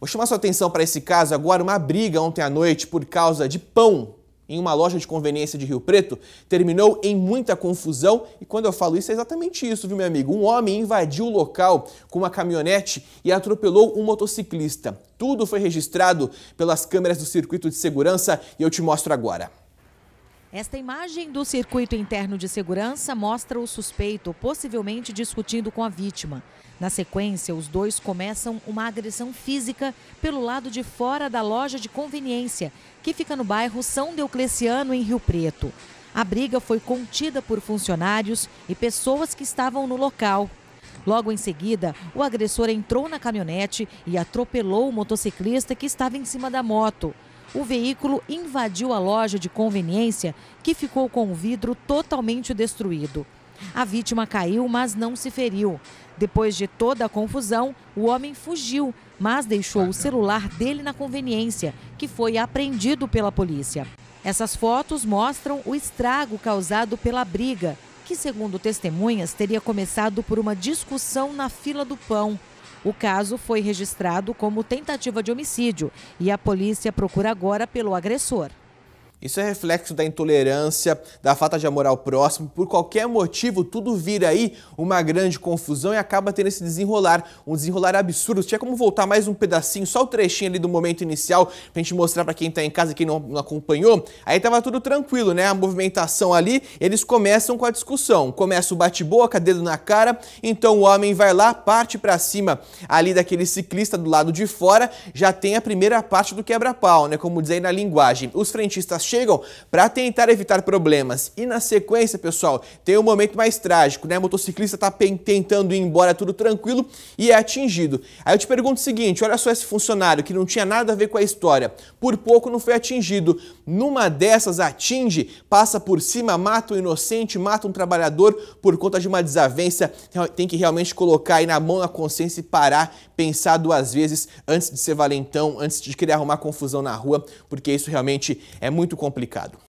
Vou chamar sua atenção para esse caso agora, uma briga ontem à noite por causa de pão em uma loja de conveniência de Rio Preto terminou em muita confusão e quando eu falo isso é exatamente isso, viu meu amigo? Um homem invadiu o local com uma caminhonete e atropelou um motociclista. Tudo foi registrado pelas câmeras do circuito de segurança e eu te mostro agora. Esta imagem do circuito interno de segurança mostra o suspeito possivelmente discutindo com a vítima. Na sequência, os dois começam uma agressão física pelo lado de fora da loja de conveniência, que fica no bairro São Deocleciano em Rio Preto. A briga foi contida por funcionários e pessoas que estavam no local. Logo em seguida, o agressor entrou na caminhonete e atropelou o motociclista que estava em cima da moto o veículo invadiu a loja de conveniência, que ficou com o vidro totalmente destruído. A vítima caiu, mas não se feriu. Depois de toda a confusão, o homem fugiu, mas deixou o celular dele na conveniência, que foi apreendido pela polícia. Essas fotos mostram o estrago causado pela briga, que, segundo testemunhas, teria começado por uma discussão na fila do pão. O caso foi registrado como tentativa de homicídio e a polícia procura agora pelo agressor. Isso é reflexo da intolerância, da falta de amor ao próximo. Por qualquer motivo, tudo vira aí uma grande confusão e acaba tendo esse desenrolar, um desenrolar absurdo. Tinha como voltar mais um pedacinho, só o trechinho ali do momento inicial, pra gente mostrar para quem tá em casa, quem não, não, acompanhou. Aí tava tudo tranquilo, né? A movimentação ali, eles começam com a discussão. Começa o bate-boca, dedo na cara. Então o homem vai lá, parte para cima ali daquele ciclista do lado de fora. Já tem a primeira parte do quebra-pau, né? Como diz aí na linguagem. Os frentistas chegam para tentar evitar problemas. E na sequência, pessoal, tem um momento mais trágico, né? O motociclista está tentando ir embora, tudo tranquilo, e é atingido. Aí eu te pergunto o seguinte, olha só esse funcionário que não tinha nada a ver com a história, por pouco não foi atingido. Numa dessas atinge, passa por cima, mata um inocente, mata um trabalhador por conta de uma desavença, tem que realmente colocar aí na mão a consciência e parar, pensar duas vezes antes de ser valentão, antes de querer arrumar confusão na rua, porque isso realmente é muito complicado.